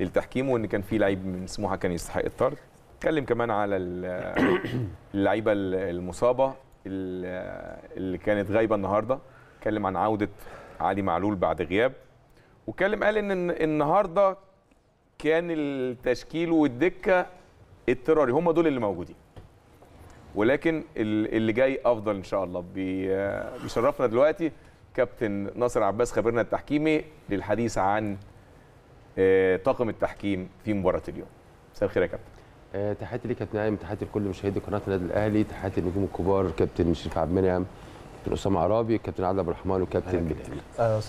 للتحكيم وان كان في لعيب من سموحه كان يستحق الطرد اتكلم كمان على اللعيبه المصابه اللي كانت غايبه النهارده اتكلم عن عوده علي معلول بعد غياب واتكلم قال ان النهارده كان التشكيل والدكه اضطراري هم دول اللي موجودين ولكن اللي جاي افضل ان شاء الله بيشرفنا دلوقتي كابتن ناصر عباس خبيرنا التحكيمي للحديث عن آه، طاقم التحكيم في مباراه اليوم مساء الخير يا كابتن آه، تحياتي ليك يا كابتن ايمن تحياتي لكل مشاهدي قناه النادي الاهلي تحياتي للنجوم الكبار كابتن شريف عبد المنعم كابتن اسامه عرابي كابتن عادل عبد الرحمن وكابتن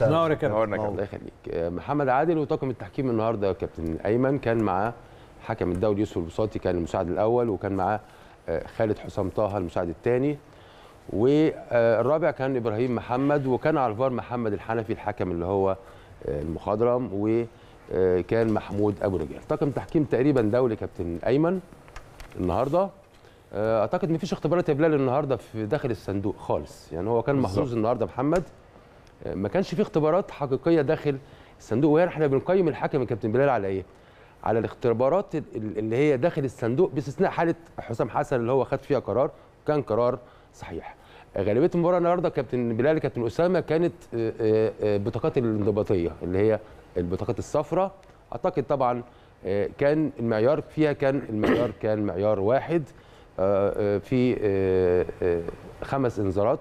نور يا كابتن الله يخليك آه، محمد عادل وطاقم التحكيم النهارده يا كابتن ايمن كان معاه حكم الدوري يوسف البساطي كان المساعد الاول وكان معاه خالد حسام طه المساعد الثاني والرابع كان ابراهيم محمد وكان على الفار محمد الحنفي الحكم اللي هو المخضرم و آه، كان محمود ابو رجال طاقم تحكيم تقريبا دولي كابتن ايمن النهارده آه، اعتقد فيش اختبارات يا بلال النهارده في داخل الصندوق خالص يعني هو كان محظوظ النهارده محمد آه، ما كانش في اختبارات حقيقيه داخل الصندوق وهنا احنا بنقيم الحكم الكابتن بلال على ايه على الاختبارات اللي هي داخل الصندوق باستثناء حاله حسام حسن اللي هو خد فيها قرار كان قرار صحيح غالبيه المباراه النهارده كابتن بلال كابتن اسامه كانت بطاقات الانضباطيه اللي هي البطاقات الصفراء اعتقد طبعا آه، كان المعيار فيها كان المعيار كان معيار واحد آه، آه، في خمس انذارات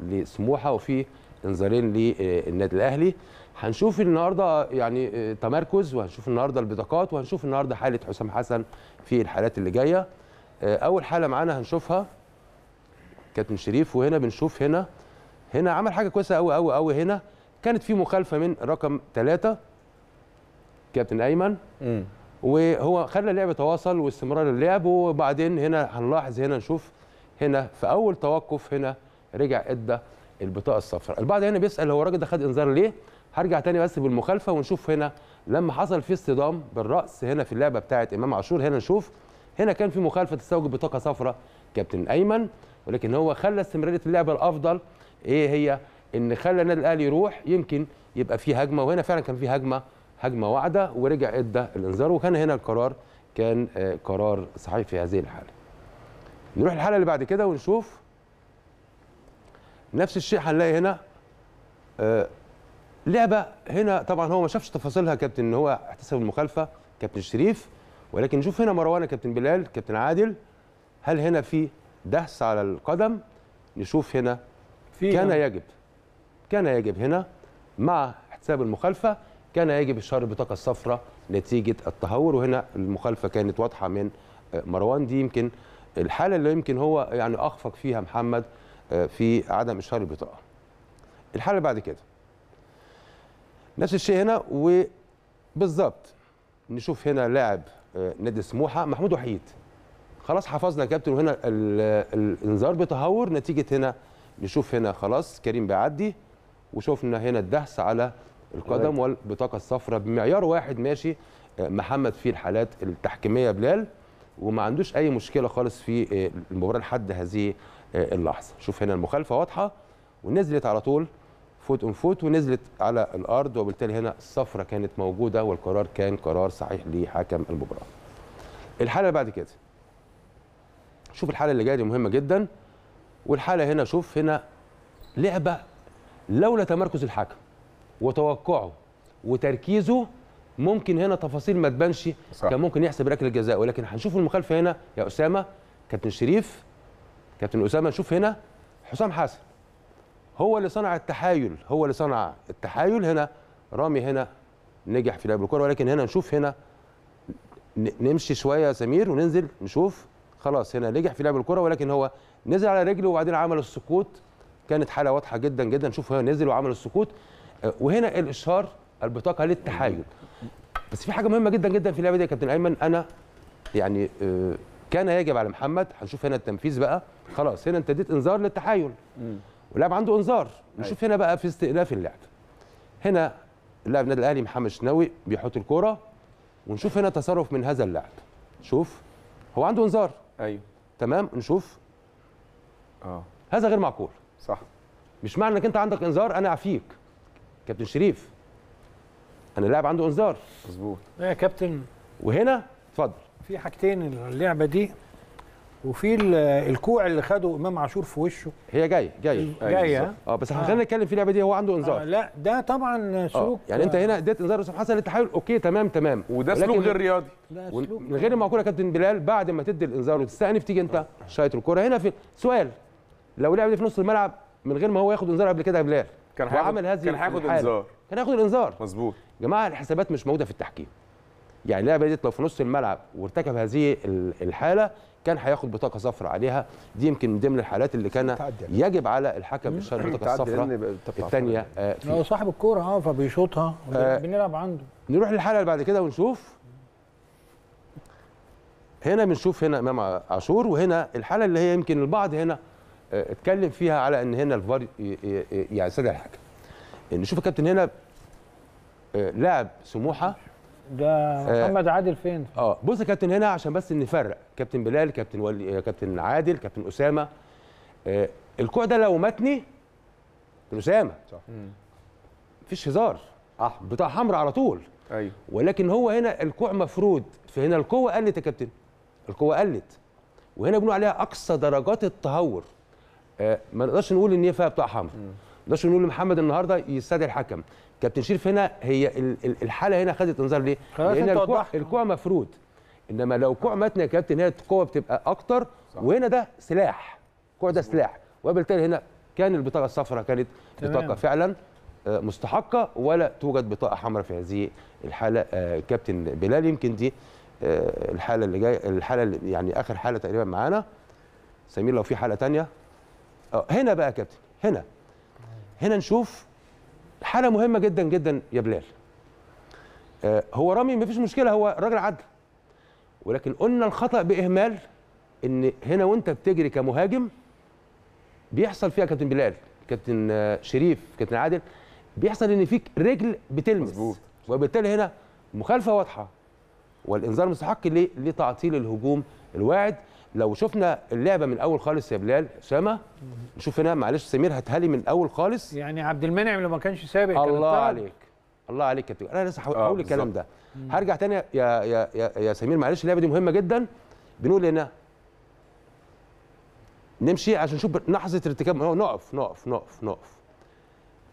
لسموحه وفي انذارين للنادي الاهلي هنشوف النهارده يعني تمركز وهنشوف النهارده البطاقات وهنشوف النهارده حاله حسام حسن في الحالات اللي جايه اول حاله معانا هنشوفها كابتن شريف وهنا بنشوف هنا هنا عمل حاجه كويسه قوي قوي قوي هنا كانت في مخالفه من رقم ثلاثة كابتن ايمن م. وهو خلى اللعب يتواصل واستمرار اللعب وبعدين هنا هنلاحظ هنا نشوف هنا في اول توقف هنا رجع ادى البطاقه الصفراء البعض هنا بيسال هو الراجل ده خد انذار ليه هرجع تاني بس بالمخالفه ونشوف هنا لما حصل في اصطدام بالراس هنا في اللعبه بتاعه امام عاشور هنا نشوف هنا كان في مخالفه تستوجب بطاقه صفراء كابتن ايمن ولكن هو خلى استمراريه اللعبه الافضل ايه هي ان خلى النادي الاهلي يروح يمكن يبقى في هجمه وهنا فعلا كان في هجمه هجمه واعده ورجع ادى الانذار وكان هنا القرار كان آه، قرار صحيح في هذه الحاله. نروح الحاله اللي بعد كده ونشوف نفس الشيء هنلاقي هنا آه، لعبه هنا طبعا هو ما شافش تفاصيلها كابتن ان هو احتسب المخالفه كابتن شريف ولكن نشوف هنا مروان كابتن بلال كابتن عادل هل هنا في دهس على القدم نشوف هنا كان يجب كان يجب هنا مع احتساب المخالفه كان يجب إشهار البطاقة الصفراء نتيجة التهور وهنا المخالفة كانت واضحة من آه، مروان دي يمكن الحالة اللي يمكن هو يعني أخفق فيها محمد آه، في عدم إشهار البطاقة الحالة بعد كده نفس الشيء هنا وبالظبط نشوف هنا لاعب آه، نادي سموحة محمود وحيد خلاص حفظنا يا كابتن وهنا الانذار بتهور نتيجة هنا نشوف هنا خلاص كريم بيعدي وشفنا هنا الدهس على القدم والبطاقه الصفراء بمعيار واحد ماشي آه، محمد في الحالات التحكيميه بلال وما عندوش اي مشكله خالص في آه، المباراه لحد هذه آه، اللحظه شوف هنا المخالفه واضحه ونزلت على طول فوت اون فوت ونزلت على الارض وبالتالي هنا الصفره كانت موجوده والقرار كان قرار صحيح لحكم المباراه الحاله اللي بعد كده شوف الحاله اللي جايه دي مهمه جدا والحاله هنا شوف هنا لعبه لولا تمركز الحكم وتوقعه وتركيزه ممكن هنا تفاصيل ما تبانش كان ممكن يحسب ركله جزاء ولكن هنشوف المخالفه هنا يا اسامه كابتن شريف كابتن اسامه نشوف هنا حسام حسن هو اللي صنع التحايل هو اللي صنع التحايل هنا رامي هنا نجح في لعب الكره ولكن هنا نشوف هنا نمشي شويه يا سمير وننزل نشوف خلاص هنا نجح في لعب الكره ولكن هو نزل على رجله وبعدين عمل السقوط كانت حاله واضحه جدا جدا شوف هو نزل وعمل السكوت آه، وهنا الاشهار البطاقه للتحايل بس في حاجه مهمه جدا جدا في اللعبه دي يا كابتن ايمن انا يعني آه، كان يجب على محمد هنشوف هنا التنفيذ بقى خلاص هنا انت اديت انذار للتحايل واللاعب عنده انذار أيوة. نشوف هنا بقى في استئناف اللعب هنا اللاعب النادي الاهلي محمد شناوي بيحط الكوره ونشوف هنا تصرف من هذا اللاعب شوف هو عنده انذار ايوه تمام نشوف اه هذا غير معقول صح مش معنى انك انت عندك انذار انا اعفيك كابتن شريف انا اللاعب عنده انذار مظبوط يا كابتن وهنا اتفضل في حاجتين اللعبه دي وفي الكوع اللي خده امام عاشور في وشه هي جايه جايه جايه أيوة، اه بس احنا آه. خلينا نتكلم في اللعبه دي هو عنده انذار آه لا ده طبعا سلوك آه. يعني انت هنا اديت انذار لمصطفى حسن حاول اوكي تمام تمام وده سلوك غير رياضي لا سلوك غير معقول يا كابتن بلال بعد ما تدي الانذار وتستأنف تيجي انت آه. شايط الكوره هنا في سؤال لو لعب في نص الملعب من غير ما هو ياخد انذار قبل كده يا بلال كان هياخد هذه كان هياخد انذار كان هياخد الانذار مظبوط يا جماعه الحسابات مش موجوده في التحكيم يعني اللاعب ديت لو في نص الملعب وارتكب هذه الحاله كان هياخد بطاقه صفراء عليها دي يمكن من ضمن الحالات اللي كان يجب على الحكم اشتراط البطاقه الصفراء الثانيه آه، هو صاحب الكوره اه فبيشوطها آه، بنلعب عنده نروح للحاله اللي بعد كده ونشوف هنا بنشوف هنا امام عاشور وهنا الحاله اللي هي يمكن البعض هنا اتكلم فيها على ان هنا الفار يعني يعزل الحكم ان شوف الكابتن هنا آه، لاعب سموحه ده آه، محمد آه عادل فين؟ اه بص يا كابتن هنا عشان بس نفرق كابتن بلال كابتن ولي آه، كابتن عادل كابتن اسامه آه الكوع ده لو متني كابتن اسامه صح مفيش هزار احمر بتاع حمراء على طول ايوه ولكن هو هنا الكوع مفرود فهنا القوه قلت يا كابتن القوه قلت وهنا بنقول عليها اقصى درجات التهور آه، ما نقدرش نقول ان هي فيها بطاقه حمر ما نقدرش نقول لمحمد النهارده يستدعي الحكم كابتن شريف هنا هي الحاله هنا خدت انذار ليه؟ لان الكوع, الكوع مفروض انما لو كوع متن يا كابتن هي القوه بتبقى اكتر صح. وهنا ده سلاح الكوع ده سلاح وبالتالي هنا كان البطاقه الصفراء كانت بطاقه فعلا آه، مستحقه ولا توجد بطاقه حمراء في هذه الحاله آه، كابتن بلال يمكن دي الحاله اللي جايه الحاله اللي يعني اخر حاله تقريبا معانا سمير لو في حاله ثانيه أه، هنا بقى يا كابتن هنا هنا نشوف حاله مهمه جدا جدا يا بلال أه، هو رامي مفيش مشكله هو راجل عدل ولكن قلنا الخطا باهمال ان هنا وانت بتجري كمهاجم بيحصل فيها كابتن بلال كابتن آه، شريف كابتن عادل بيحصل ان فيك رجل بتلمس مزبوط. وبالتالي هنا مخالفه واضحه والانذار مستحق لتعطيل الهجوم الواعد لو شفنا اللعبه من اول خالص يا بلال اسامه نشوف هنا معلش سمير هتهلي من اول خالص يعني عبد المنعم لو ما كانش سابق الله كان عليك الله عليك يا كابتن انا لسه هقول آه، الكلام ده هرجع تاني يا يا يا, يا سمير معلش اللعبه دي مهمه جدا بنقول هنا نمشي عشان نشوف لحظه ارتكاب نقف نقف نقف نقف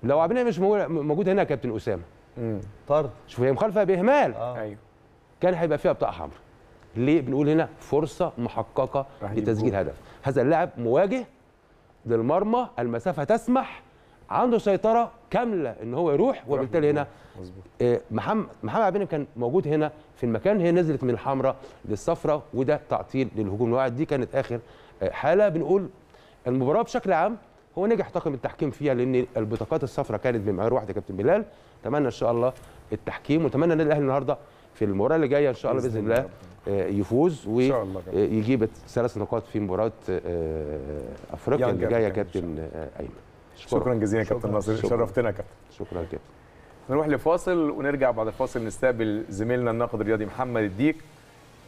لو عبد المنعم مش موجود هنا يا كابتن اسامه طرد شوف هي مخالفه باهمال آه. ايوه كان هيبقى فيها بطاقه حمراء ليه بنقول هنا فرصه محققه لتسجيل هدف هذا اللاعب مواجه للمرمى المسافه تسمح عنده سيطره كامله ان هو يروح وبالتالي هنا آه، محمد محمد عبد كان موجود هنا في المكان هي نزلت من الحمراء للصفراء وده تعطيل للهجوم الواعد دي كانت اخر آه، حاله بنقول المباراه بشكل عام هو نجح طاقم التحكيم فيها لان البطاقات الصفراء كانت بمعيار واحد يا كابتن بلال اتمنى ان شاء الله التحكيم واتمنى النادي الاهلي النهارده في المباراه اللي جايه ان شاء الله باذن الله آه، يفوز ويجيب آه، ثلاث نقاط في مباراه آه، افريقيا اللي جايه يا كابتن ايمن شكرا, شكرا جزيلا كابتن ناصر شرفتنا كابتن شكرا كابتن نروح لفاصل ونرجع بعد الفاصل نستقبل زميلنا الناقد الرياضي محمد الديك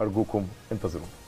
ارجوكم انتظرونا